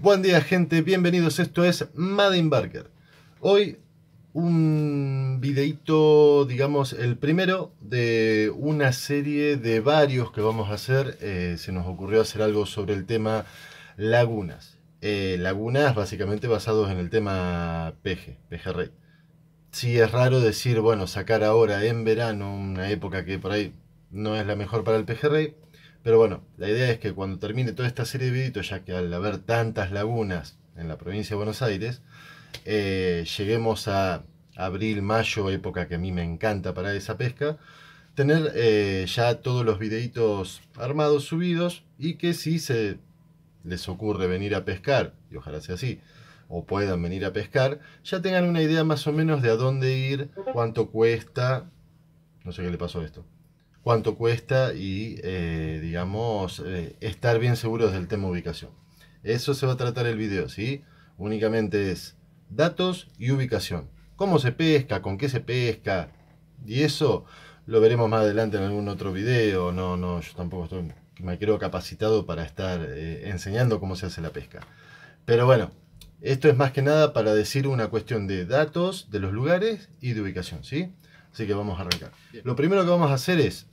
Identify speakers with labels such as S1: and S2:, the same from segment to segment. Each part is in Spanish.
S1: Buen día gente, bienvenidos, esto es Madden Barker. Hoy un videito, digamos, el primero de una serie de varios que vamos a hacer. Eh, se nos ocurrió hacer algo sobre el tema lagunas. Eh, lagunas básicamente basados en el tema Peje Pejerrey. Sí, es raro decir, bueno, sacar ahora en verano, una época que por ahí no es la mejor para el pejerrey. Pero bueno, la idea es que cuando termine toda esta serie de videitos, ya que al haber tantas lagunas en la provincia de Buenos Aires, eh, lleguemos a abril, mayo, época que a mí me encanta para esa pesca, tener eh, ya todos los videitos armados, subidos, y que si se les ocurre venir a pescar, y ojalá sea así, o puedan venir a pescar, ya tengan una idea más o menos de a dónde ir, cuánto cuesta, no sé qué le pasó a esto cuánto cuesta y, eh, digamos, eh, estar bien seguros del tema ubicación. Eso se va a tratar el video, ¿sí? Únicamente es datos y ubicación. Cómo se pesca, con qué se pesca, y eso lo veremos más adelante en algún otro video. No, no, yo tampoco estoy, me creo capacitado para estar eh, enseñando cómo se hace la pesca. Pero bueno, esto es más que nada para decir una cuestión de datos, de los lugares y de ubicación, ¿sí? Así que vamos a arrancar. Lo primero que vamos a hacer es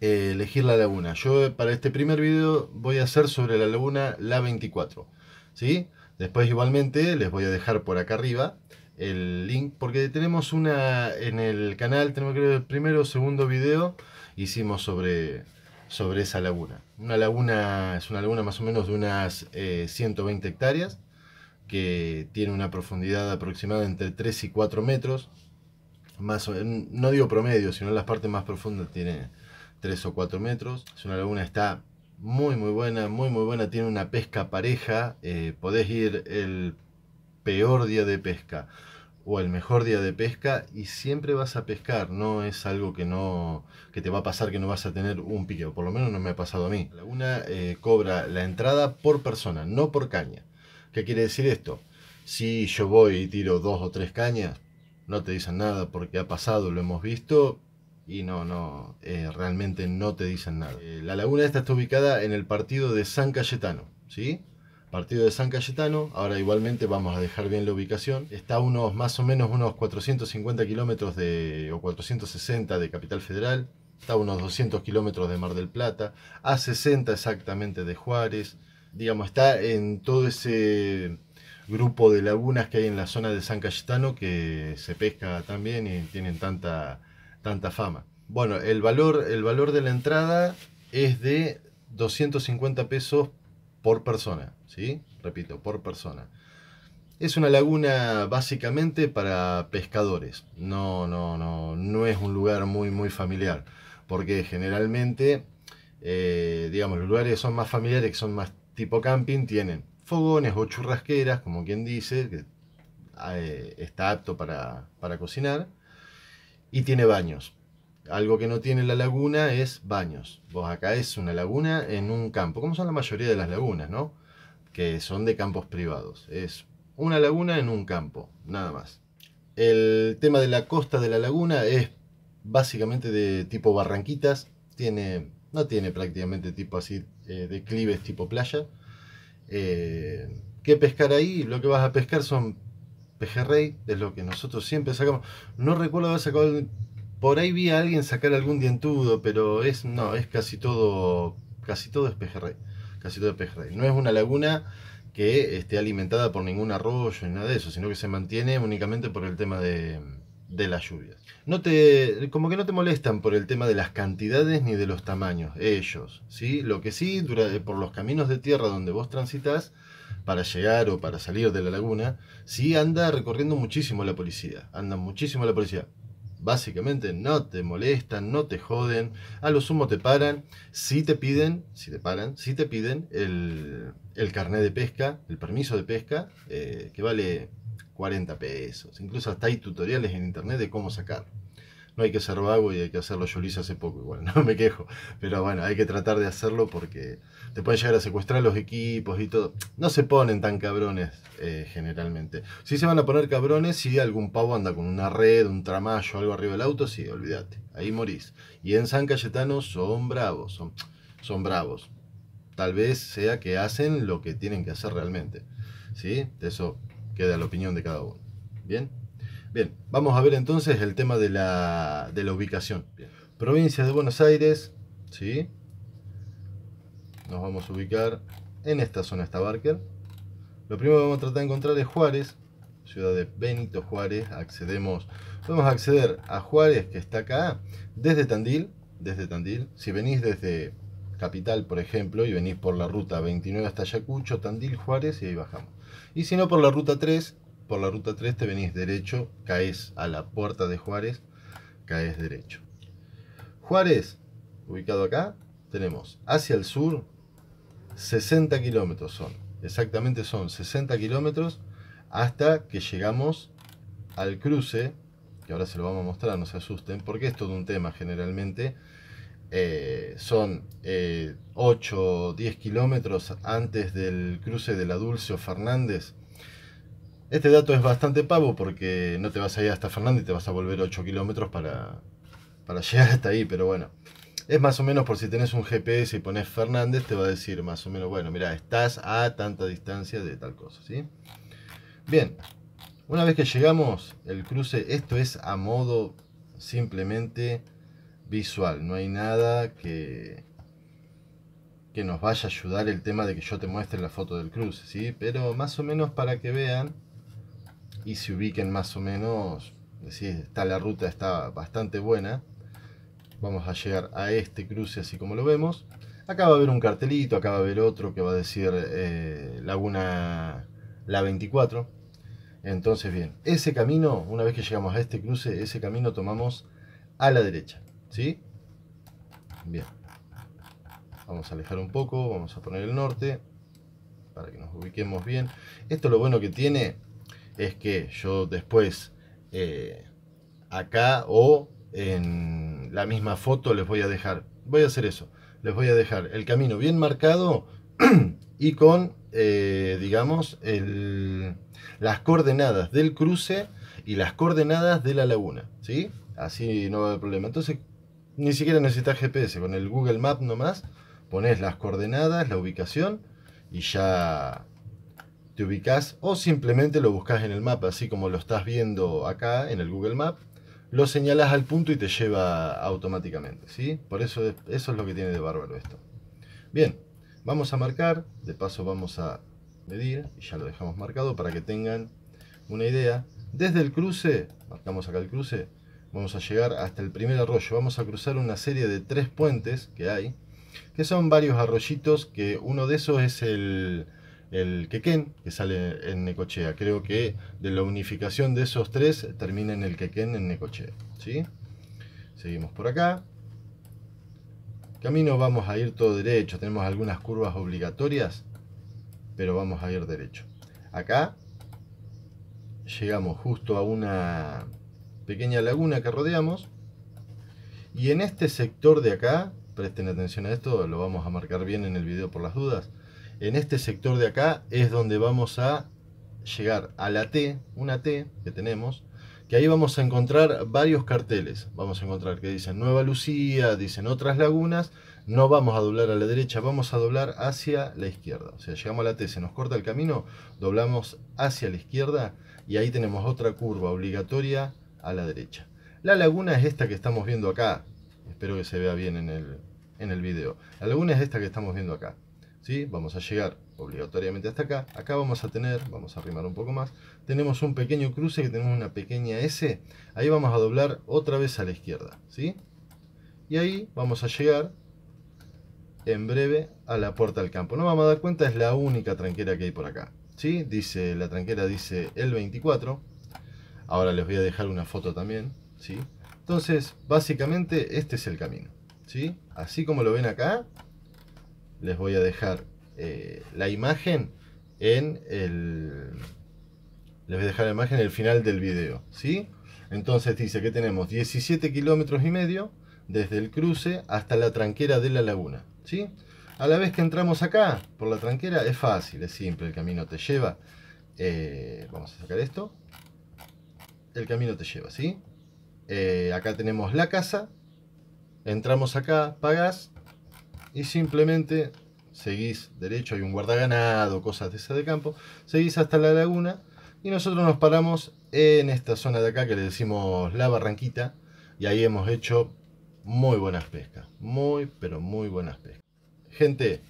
S1: eh, elegir la laguna. Yo eh, para este primer video voy a hacer sobre la laguna La 24. ¿sí? Después igualmente les voy a dejar por acá arriba el link porque tenemos una en el canal, tenemos el primero o segundo video hicimos sobre, sobre esa laguna. Una laguna es una laguna más o menos de unas 120 eh, hectáreas que tiene una profundidad aproximada entre 3 y 4 metros. Más, no digo promedio, sino las partes más profundas tiene 3 o 4 metros. Es una laguna, está muy muy buena, muy muy buena, tiene una pesca pareja, eh, podés ir el peor día de pesca o el mejor día de pesca y siempre vas a pescar, no es algo que no que te va a pasar que no vas a tener un piqueo, por lo menos no me ha pasado a mí. La laguna eh, cobra la entrada por persona, no por caña. ¿Qué quiere decir esto? Si yo voy y tiro dos o tres cañas, no te dicen nada porque ha pasado, lo hemos visto, y no, no, eh, realmente no te dicen nada. Eh, la laguna esta está ubicada en el partido de San Cayetano, ¿sí? Partido de San Cayetano, ahora igualmente vamos a dejar bien la ubicación. Está a unos más o menos unos 450 kilómetros de, o 460 de Capital Federal, está a unos 200 kilómetros de Mar del Plata, a 60 exactamente de Juárez, digamos, está en todo ese grupo de lagunas que hay en la zona de San Cayetano que se pesca también y tienen tanta tanta fama. Bueno, el valor, el valor de la entrada es de 250 pesos por persona, ¿sí? Repito, por persona. Es una laguna básicamente para pescadores. No, no, no, no es un lugar muy, muy familiar. Porque generalmente, eh, digamos, los lugares que son más familiares, que son más tipo camping, tienen fogones o churrasqueras, como quien dice, que eh, está apto para, para cocinar y tiene baños. Algo que no tiene la laguna es baños. Vos acá es una laguna en un campo, como son la mayoría de las lagunas, ¿no? Que son de campos privados. Es una laguna en un campo, nada más. El tema de la costa de la laguna es básicamente de tipo barranquitas. Tiene, no tiene prácticamente tipo así eh, declives tipo playa. Eh, ¿Qué pescar ahí? Lo que vas a pescar son pejerrey, de lo que nosotros siempre sacamos. No recuerdo haber sacado. Por ahí vi a alguien sacar algún dientudo, pero es no, es casi todo, casi todo es pejerrey, casi todo es pejerrey. No es una laguna que esté alimentada por ningún arroyo ni nada de eso, sino que se mantiene únicamente por el tema de, las lluvias. No te, como que no te molestan por el tema de las cantidades ni de los tamaños, ellos, ¿sí? Lo que sí, por los caminos de tierra donde vos transitas, para llegar o para salir de la laguna, Si anda recorriendo muchísimo la policía, anda muchísimo la policía. Básicamente no te molestan, no te joden, a lo sumo te paran, si te piden, si te paran, si te piden el, carnet de pesca, el permiso de pesca, eh, que vale 40 pesos. Incluso hasta hay tutoriales en internet de cómo sacarlo. No hay que ser vago y hay que hacerlo. Yo lo hice hace poco, igual, no me quejo. Pero bueno, hay que tratar de hacerlo porque te pueden llegar a secuestrar los equipos y todo. No se ponen tan cabrones eh, generalmente. Si se van a poner cabrones, si algún pavo anda con una red, un tramallo, algo arriba del auto, sí, olvídate. Ahí morís. Y en San Cayetano son bravos, son, son bravos. Tal vez sea que hacen lo que tienen que hacer realmente. ¿Sí? Eso queda la opinión de cada uno. ¿Bien? Bien, vamos a ver entonces el tema de la, ubicación. Provincia de Buenos Aires, ¿sí? Nos vamos a ubicar en esta zona, esta Barker. Lo primero que vamos a tratar de encontrar es Juárez, ciudad de Benito Juárez. Accedemos, vamos a acceder a Juárez, que está acá, desde Tandil, desde Tandil. Si venís desde Capital, por ejemplo, y venís por la ruta 29 hasta Ayacucho, Tandil, Juárez, y ahí bajamos. Y si no, por la ruta 3, por la ruta 3 te venís derecho, caes a la puerta de Juárez, caes derecho. Juárez, ubicado acá, tenemos hacia el sur 60 kilómetros son, exactamente son 60 kilómetros hasta que llegamos al cruce, que ahora se lo vamos a mostrar, no se asusten, porque es todo un tema generalmente. Eh, son 8 o 10 kilómetros antes del cruce de la Dulce o Fernández, este dato es bastante pavo porque no te vas a ir hasta Fernández y te vas a volver 8 kilómetros para, llegar hasta ahí, pero bueno. Es más o menos por si tenés un GPS y pones Fernández, te va a decir más o menos, bueno, mira, estás a tanta distancia de tal cosa, ¿sí? Bien, una vez que llegamos, el cruce, esto es a modo simplemente visual, no hay nada que, que nos vaya a ayudar el tema de que yo te muestre la foto del cruce, ¿sí? Pero más o menos para que vean y se ubiquen más o menos, decir, eh, está la ruta está bastante buena. Vamos a llegar a este cruce así como lo vemos. Acá va a haber un cartelito, acá va a haber otro que va a decir eh, Laguna La 24. Entonces bien, ese camino, una vez que llegamos a este cruce, ese camino tomamos a la derecha. ¿Sí? Bien. Vamos a alejar un poco, vamos a poner el norte para que nos ubiquemos bien. Esto lo bueno que tiene es que yo después eh, acá o en la misma foto les voy a dejar, voy a hacer eso, les voy a dejar el camino bien marcado y con, eh, digamos, el, las coordenadas del cruce y las coordenadas de la laguna, ¿sí? Así no va a haber problema. Entonces, ni siquiera necesitas GPS, con el Google Map nomás, pones las coordenadas, la ubicación y ya te ubicas o simplemente lo buscas en el mapa, así como lo estás viendo acá en el Google Map, lo señalas al punto y te lleva automáticamente, ¿sí? Por eso, eso es lo que tiene de bárbaro esto. Bien, vamos a marcar, de paso vamos a medir, y ya lo dejamos marcado para que tengan una idea. Desde el cruce, marcamos acá el cruce, vamos a llegar hasta el primer arroyo. Vamos a cruzar una serie de tres puentes que hay, que son varios arroyitos, que uno de esos es el el Quequén, que sale en Necochea. Creo que de la unificación de esos tres termina en el Quequén en Necochea. ¿sí? Seguimos por acá. Camino vamos a ir todo derecho, tenemos algunas curvas obligatorias, pero vamos a ir derecho. Acá llegamos justo a una pequeña laguna que rodeamos. Y en este sector de acá, presten atención a esto, lo vamos a marcar bien en el video por las dudas, en este sector de acá es donde vamos a llegar a la T, una T que tenemos, que ahí vamos a encontrar varios carteles. Vamos a encontrar que dicen Nueva Lucía, dicen otras lagunas. No vamos a doblar a la derecha, vamos a doblar hacia la izquierda. O sea, llegamos a la T, se nos corta el camino, doblamos hacia la izquierda y ahí tenemos otra curva obligatoria a la derecha. La laguna es esta que estamos viendo acá. Espero que se vea bien en el, en el video. La laguna es esta que estamos viendo acá. Vamos a llegar obligatoriamente hasta acá. Acá vamos a tener, vamos a arrimar un poco más. Tenemos un pequeño cruce que tenemos una pequeña S. Ahí vamos a doblar otra vez a la izquierda, ¿sí? Y ahí vamos a llegar en breve a la puerta del campo. No vamos a dar cuenta, es la única tranquera que hay por acá. ¿Sí? Dice, la tranquera dice el 24. Ahora les voy a dejar una foto también, ¿sí? Entonces, básicamente este es el camino, ¿sí? Así como lo ven acá, eh, les voy a dejar la imagen en el... Les voy dejar la imagen el final del video, ¿sí? Entonces dice que tenemos 17 kilómetros y medio desde el cruce hasta la tranquera de la laguna, ¿sí? A la vez que entramos acá, por la tranquera, es fácil, es simple, el camino te lleva. Eh, vamos a sacar esto. El camino te lleva, ¿sí? Eh, acá tenemos la casa. Entramos acá, pagas y simplemente seguís derecho, hay un guardaganado, cosas de esa de campo, seguís hasta la laguna y nosotros nos paramos en esta zona de acá que le decimos la barranquita y ahí hemos hecho muy buenas pescas, muy pero muy buenas pescas. Gente,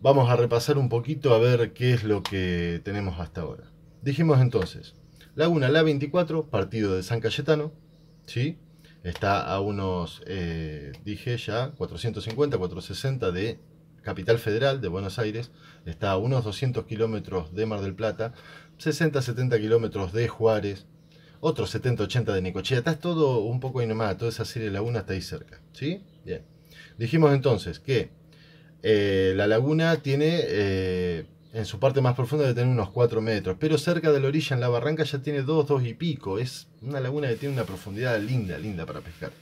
S1: vamos a repasar un poquito a ver qué es lo que tenemos hasta ahora. Dijimos entonces, laguna La 24, partido de San Cayetano, ¿sí? Está a unos, eh, dije ya, 450, 460 de Capital Federal de Buenos Aires, está a unos 200 kilómetros de Mar del Plata, 60, 70 kilómetros de Juárez, otros 70, 80 de Nicochea. está todo un poco ahí nomás, toda esa serie de laguna está ahí cerca. ¿Sí? Bien. Dijimos entonces que eh, la laguna tiene eh, en su parte más profunda debe tener unos 4 metros, pero cerca de la orilla, en la barranca, ya tiene 2, 2 y pico. Es una laguna que tiene una profundidad linda, linda para pescar.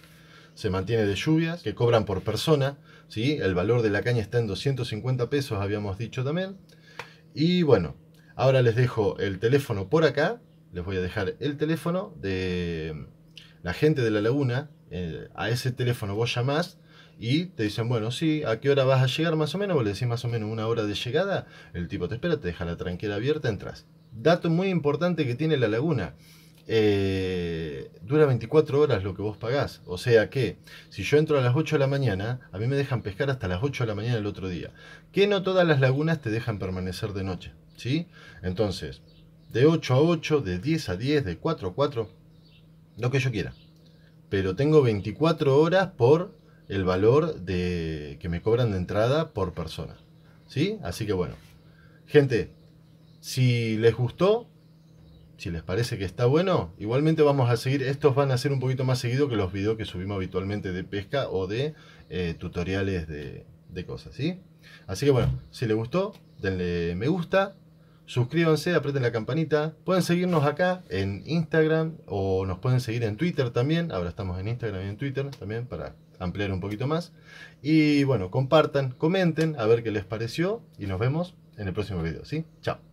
S1: Se mantiene de lluvias, que cobran por persona, ¿sí? El valor de la caña está en 250 pesos, habíamos dicho también. Y bueno, ahora les dejo el teléfono por acá, les voy a dejar el teléfono de la gente de la laguna. Eh, a ese teléfono vos llamás y te dicen, bueno, sí, ¿a qué hora vas a llegar más o menos? Vos le decís más o menos una hora de llegada. El tipo te espera, te deja la tranquera abierta, entras. Dato muy importante que tiene la laguna. Eh, dura 24 horas lo que vos pagás. O sea que si yo entro a las 8 de la mañana, a mí me dejan pescar hasta las 8 de la mañana el otro día. Que no todas las lagunas te dejan permanecer de noche. ¿Sí? Entonces, de 8 a 8, de 10 a 10, de 4 a 4, lo que yo quiera. Pero tengo 24 horas por el valor de, que me cobran de entrada por persona. ¿Sí? Así que bueno. Gente, si les gustó, si les parece que está bueno, igualmente vamos a seguir. Estos van a ser un poquito más seguido que los videos que subimos habitualmente de pesca o de eh, tutoriales de, de cosas, ¿sí? Así que bueno, si les gustó, denle me gusta, suscríbanse, aprieten la campanita. Pueden seguirnos acá en Instagram o nos pueden seguir en Twitter también. Ahora estamos en Instagram y en Twitter también para ampliar un poquito más. Y bueno, compartan, comenten, a ver qué les pareció y nos vemos en el próximo video, ¿sí? Chao.